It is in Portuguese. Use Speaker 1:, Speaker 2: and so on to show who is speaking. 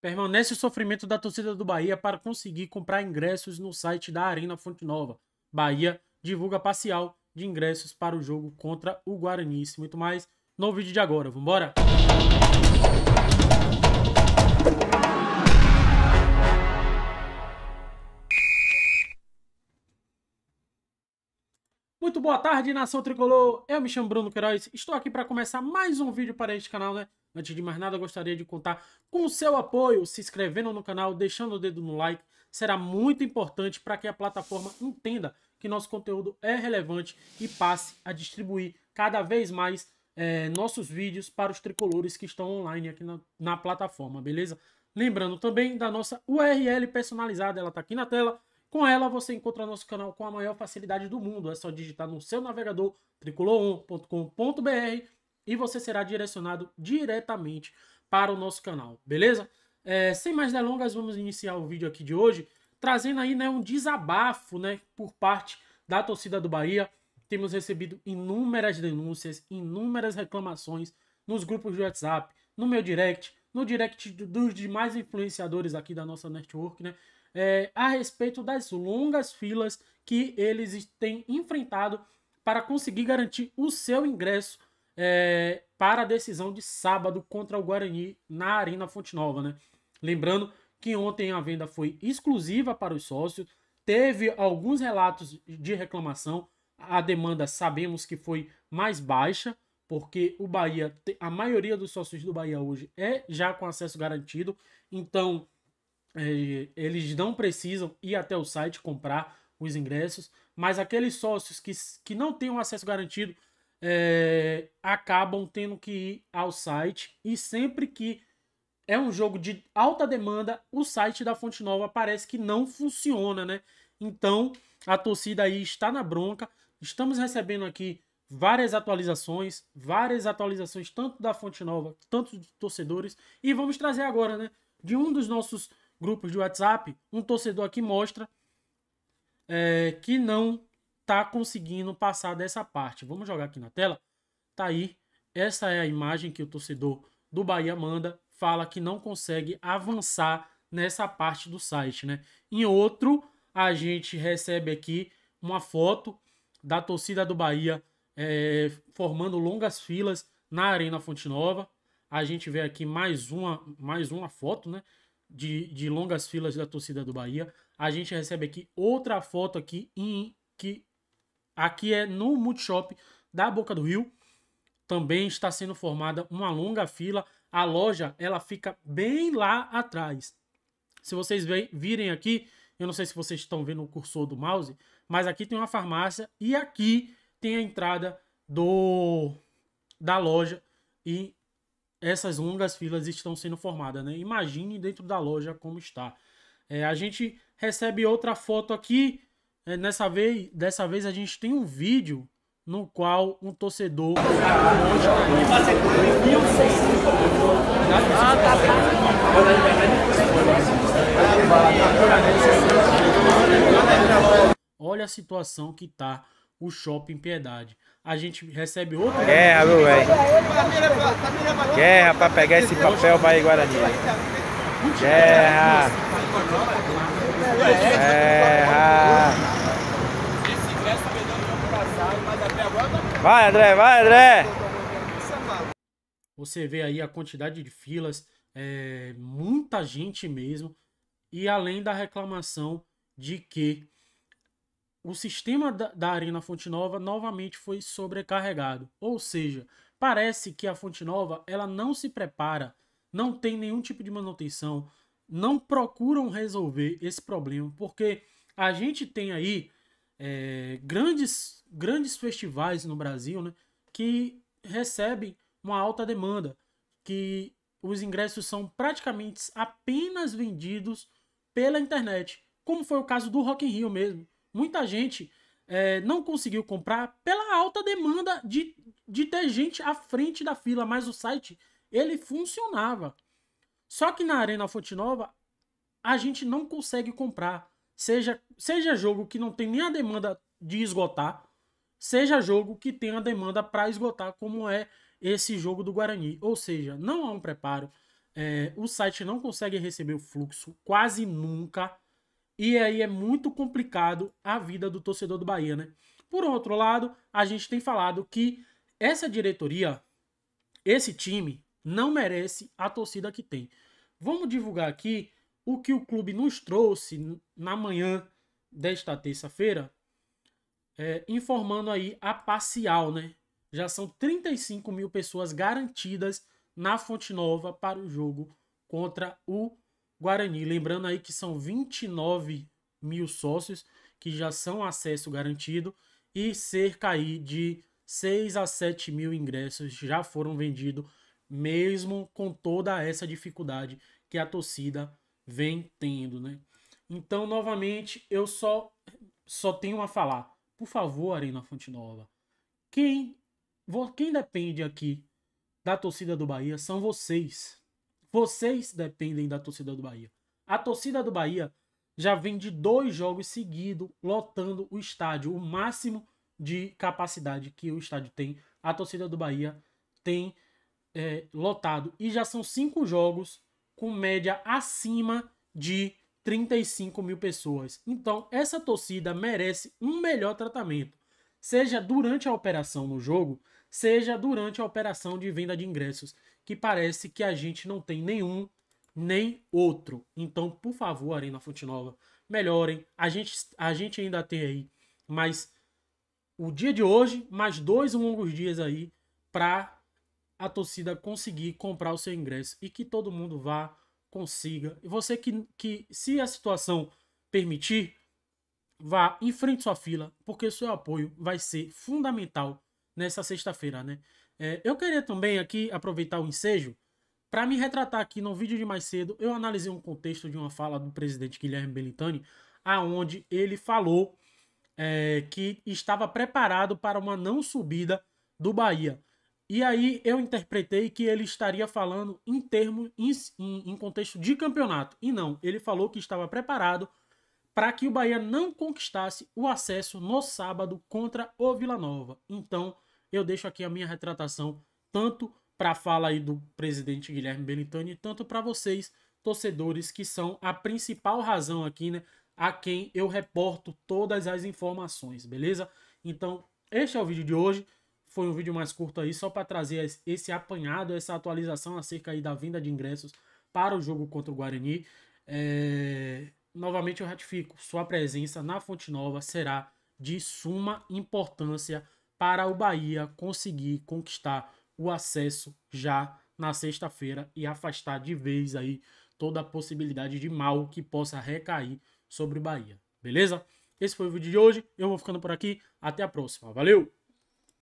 Speaker 1: Permanece o sofrimento da torcida do Bahia para conseguir comprar ingressos no site da Arena Fonte Nova. Bahia divulga parcial de ingressos para o jogo contra o Guarani. Isso muito mais no vídeo de agora. Vambora! Muito boa tarde, nação tricolor. Eu me chamo Bruno Queiroz. Estou aqui para começar mais um vídeo para este canal, né? Antes de mais nada, gostaria de contar com o seu apoio, se inscrevendo no canal, deixando o dedo no like. Será muito importante para que a plataforma entenda que nosso conteúdo é relevante e passe a distribuir cada vez mais é, nossos vídeos para os tricolores que estão online aqui na, na plataforma, beleza? Lembrando também da nossa URL personalizada, ela está aqui na tela. Com ela você encontra nosso canal com a maior facilidade do mundo. É só digitar no seu navegador tricolor1.com.br e você será direcionado diretamente para o nosso canal, beleza? É, sem mais delongas, vamos iniciar o vídeo aqui de hoje, trazendo aí né, um desabafo né, por parte da torcida do Bahia. Temos recebido inúmeras denúncias, inúmeras reclamações nos grupos de WhatsApp, no meu direct, no direct dos demais influenciadores aqui da nossa network, né? É, a respeito das longas filas que eles têm enfrentado para conseguir garantir o seu ingresso é, para a decisão de sábado contra o Guarani na Arena Fonte Nova. Né? Lembrando que ontem a venda foi exclusiva para os sócios, teve alguns relatos de reclamação, a demanda sabemos que foi mais baixa, porque o Bahia, a maioria dos sócios do Bahia hoje é já com acesso garantido, então é, eles não precisam ir até o site comprar os ingressos, mas aqueles sócios que, que não têm um acesso garantido é, acabam tendo que ir ao site e sempre que é um jogo de alta demanda, o site da Fonte Nova parece que não funciona, né? Então a torcida aí está na bronca. Estamos recebendo aqui várias atualizações, várias atualizações tanto da Fonte Nova, tanto de torcedores e vamos trazer agora, né? De um dos nossos grupos de WhatsApp, um torcedor aqui mostra é, que não tá conseguindo passar dessa parte. Vamos jogar aqui na tela. Tá aí. Essa é a imagem que o torcedor do Bahia manda. Fala que não consegue avançar nessa parte do site, né? Em outro, a gente recebe aqui uma foto da torcida do Bahia é, formando longas filas na Arena Fonte Nova. A gente vê aqui mais uma, mais uma foto, né? De, de longas filas da torcida do Bahia. A gente recebe aqui outra foto aqui em que Aqui é no Multishop da Boca do Rio. Também está sendo formada uma longa fila. A loja ela fica bem lá atrás. Se vocês virem aqui, eu não sei se vocês estão vendo o cursor do mouse, mas aqui tem uma farmácia e aqui tem a entrada do da loja e essas longas filas estão sendo formadas, né? Imagine dentro da loja como está. É, a gente recebe outra foto aqui é, nessa vez, dessa vez a gente tem um vídeo no qual um torcedor Olha a situação que tá o shopping Piedade. A gente recebe outro guerra, meu velho. Guerra para pegar esse papel vai Guarani. Guerra. Guerra. Vai, André, vai, André! Você vê aí a quantidade de filas, é, muita gente mesmo, e além da reclamação de que o sistema da, da Arena Fonte Nova novamente foi sobrecarregado. Ou seja, parece que a Fonte Nova ela não se prepara, não tem nenhum tipo de manutenção, não procuram resolver esse problema, porque a gente tem aí é, grandes, grandes festivais no Brasil né, que recebem uma alta demanda, que os ingressos são praticamente apenas vendidos pela internet, como foi o caso do Rock in Rio mesmo. Muita gente é, não conseguiu comprar pela alta demanda de, de ter gente à frente da fila, mas o site ele funcionava. Só que na Arena Fonte Nova a gente não consegue comprar seja, seja jogo que não tem nem a demanda de esgotar, seja jogo que tem a demanda para esgotar, como é esse jogo do Guarani. Ou seja, não há um preparo, é, o site não consegue receber o fluxo quase nunca, e aí é muito complicado a vida do torcedor do Bahia, né? Por outro lado, a gente tem falado que essa diretoria, esse time, não merece a torcida que tem. Vamos divulgar aqui o que o clube nos trouxe na manhã desta terça-feira, é, informando aí a parcial, né? Já são 35 mil pessoas garantidas na Fonte Nova para o jogo contra o Guarani. Lembrando aí que são 29 mil sócios que já são acesso garantido e cerca aí de 6 a 7 mil ingressos já foram vendidos, mesmo com toda essa dificuldade que a torcida vem tendo, né? Então, novamente, eu só só tenho a falar. Por favor, Arena Fonte Nova, quem quem depende aqui da torcida do Bahia são vocês. Vocês dependem da torcida do Bahia. A torcida do Bahia já vem de dois jogos seguidos lotando o estádio, o máximo de capacidade que o estádio tem. A torcida do Bahia tem é, lotado e já são cinco jogos com média acima de 35 mil pessoas. Então, essa torcida merece um melhor tratamento, seja durante a operação no jogo, seja durante a operação de venda de ingressos, que parece que a gente não tem nenhum nem outro. Então, por favor, Arena Fonte Nova, melhorem. A gente, a gente ainda tem aí mais o dia de hoje, mais dois longos dias aí para a torcida conseguir comprar o seu ingresso e que todo mundo vá, consiga. E você que, que se a situação permitir, vá em frente à sua fila, porque o seu apoio vai ser fundamental nessa sexta-feira, né? É, eu queria também aqui aproveitar o ensejo para me retratar aqui no vídeo de mais cedo. Eu analisei um contexto de uma fala do presidente Guilherme Bellitani, aonde ele falou é, que estava preparado para uma não subida do Bahia. E aí eu interpretei que ele estaria falando em termo em, em, contexto de campeonato. E não, ele falou que estava preparado para que o Bahia não conquistasse o acesso no sábado contra o Vila Nova. Então eu deixo aqui a minha retratação, tanto para a fala aí do presidente Guilherme Belintani, tanto para vocês, torcedores, que são a principal razão aqui, né? A quem eu reporto todas as informações, beleza? Então, este é o vídeo de hoje. Foi um vídeo mais curto aí, só para trazer esse apanhado, essa atualização acerca aí da venda de ingressos para o jogo contra o Guarani. É... Novamente eu ratifico, sua presença na Fonte Nova será de suma importância para o Bahia conseguir conquistar o acesso já na sexta-feira e afastar de vez aí toda a possibilidade de mal que possa recair sobre o Bahia. Beleza? Esse foi o vídeo de hoje. Eu vou ficando por aqui. Até a próxima. Valeu!